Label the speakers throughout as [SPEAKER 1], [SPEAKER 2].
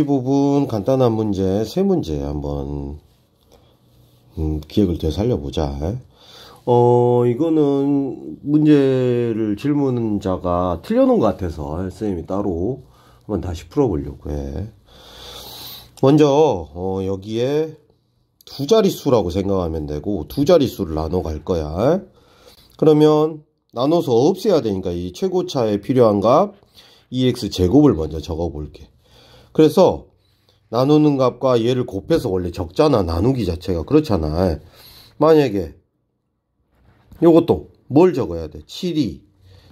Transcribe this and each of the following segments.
[SPEAKER 1] 이 부분 간단한 문제 세 문제 한번 음, 기억을 되살려 보자 어 이거는 문제를 질문자가 틀려놓은 것 같아서 선생님이 따로 한번 다시 풀어보려고 해 먼저 어, 여기에 두 자릿수라고 생각하면 되고 두 자릿수를 나눠 갈 거야 그러면 나눠서 없애야 되니까 이 최고차에 필요한 값 EX 제곱을 먼저 적어 볼게 그래서 나누는 값과 얘를 곱해서 원래 적잖아. 나누기 자체가 그렇잖아. 만약에 요것도 뭘 적어야 돼? 7이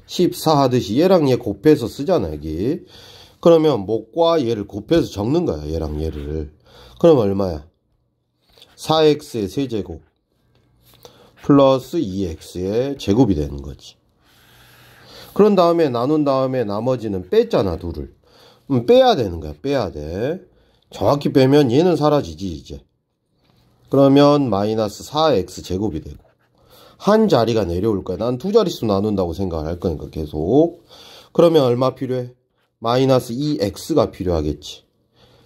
[SPEAKER 1] 14 하듯이 얘랑 얘 곱해서 쓰잖아 여기 그러면 목과 얘를 곱해서 적는 거야 얘랑 얘를 그럼 얼마야 4x의 세제곱 플러스 2x의 제곱이 되는 거지 그런 다음에 나눈 다음에 나머지는 뺐잖아 둘을 음, 빼야 되는 거야. 빼야 돼. 정확히 빼면 얘는 사라지지 이제. 그러면 마이너스 4x 제곱이 되고 한 자리가 내려올 거야. 난 두 자릿수 나눈다고 생각을 할 거니까 계속. 그러면 얼마 필요해? 마이너스 2x가 필요하겠지.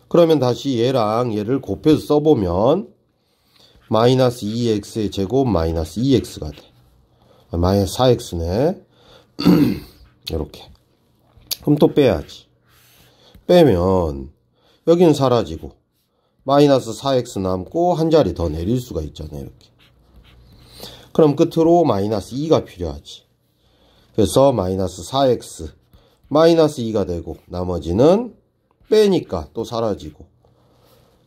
[SPEAKER 1] 그러면 다시 얘랑 얘를 곱해서 써보면 마이너스 2x의 제곱 마이너스 2x가 돼. 마이너스 4x네. 이렇게. 그럼 또 빼야지. 빼면 여기는 사라지고 마이너스 4x 남고 한 자리 더 내릴 수가 있잖아요. 이렇게. 그럼 끝으로 마이너스 2가 필요하지. 그래서 마이너스 4x 마이너스 2가 되고 나머지는 빼니까 또 사라지고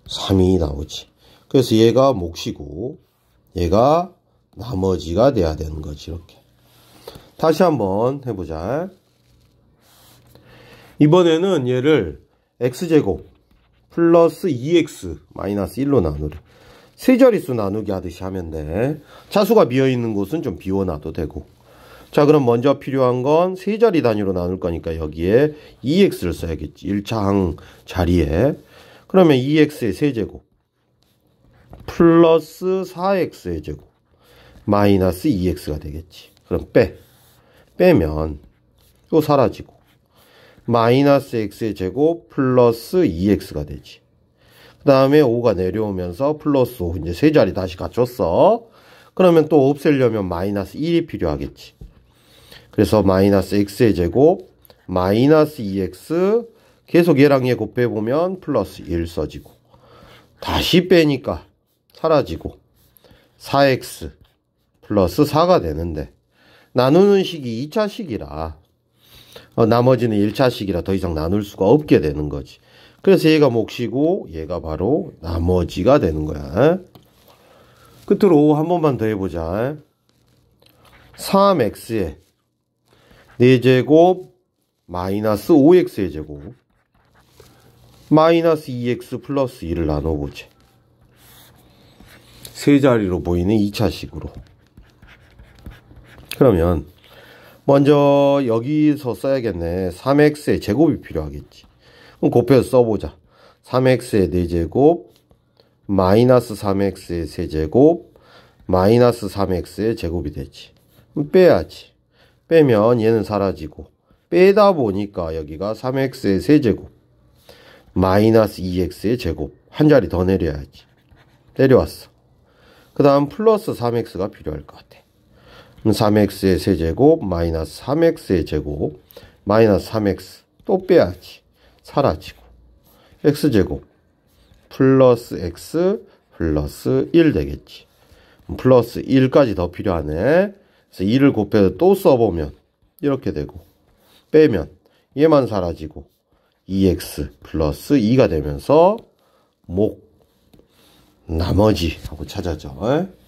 [SPEAKER 1] 3이 나오지. 그래서 얘가 몫이고 얘가 나머지가 돼야 되는 거지 이렇게. 다시 한번 해보자. 이번에는 얘를 x제곱 플러스 2x 마이너스 1로 나누래. 세 자릿수 나누기 하듯이 하면 돼. 차수가 비어있는 곳은 좀 비워놔도 되고. 자 그럼 먼저 필요한 건 세 자리 단위로 나눌 거니까 여기에 2x를 써야겠지. 1차 항 자리에. 그러면 2x의 세제곱 플러스 4x의 제곱 마이너스 2x가 되겠지. 그럼 빼. 빼면 또 사라지고 마이너스 x의 제곱 플러스 2x가 되지. 그 다음에 5가 내려오면서 플러스 5 이제 세 자리 다시 갖췄어. 그러면 또 없애려면 마이너스 1이 필요하겠지. 그래서 마이너스 x의 제곱 마이너스 2x 계속 얘랑 얘 곱해보면 플러스 1 써지고 다시 빼니까 사라지고 4x 플러스 4가 되는데 나누는 식이 2차식이라 어, 나머지는 1차식이라더 이상 나눌 수가 없게 되는 거지. 그래서 얘가 몫이고 얘가 바로 나머지가 되는 거야. 끝으로 한 번만 더 해보자. 3x의 4제곱 마이너스 5x의 제곱 마이너스 2x 플러스 2를 나눠보지. 세 자리로 보이는 2차식으로. 그러면 먼저 여기서 써야겠네. 3x의 제곱이 필요하겠지. 그럼 곱해서 써보자. 3x의 4제곱 마이너스 3x의 3제곱 마이너스 3x의 제곱이 되지. 그럼 빼야지. 빼면 얘는 사라지고 빼다 보니까 여기가 3x의 3제곱 마이너스 2x의 제곱 한 자리 더 내려야지. 내려왔어. 그 다음 플러스 3x가 필요할 것 같아. 3x의 세제곱 마이너스 3x의 제곱 마이너스 3x 또 빼야지 사라지고 x제곱 플러스 x 플러스 1 되겠지 플러스 1까지 더 필요하네 그래서 2를 곱해서 또 써보면 이렇게 되고 빼면 얘만 사라지고 2x 플러스 2가 되면서 목 나머지 하고 찾아죠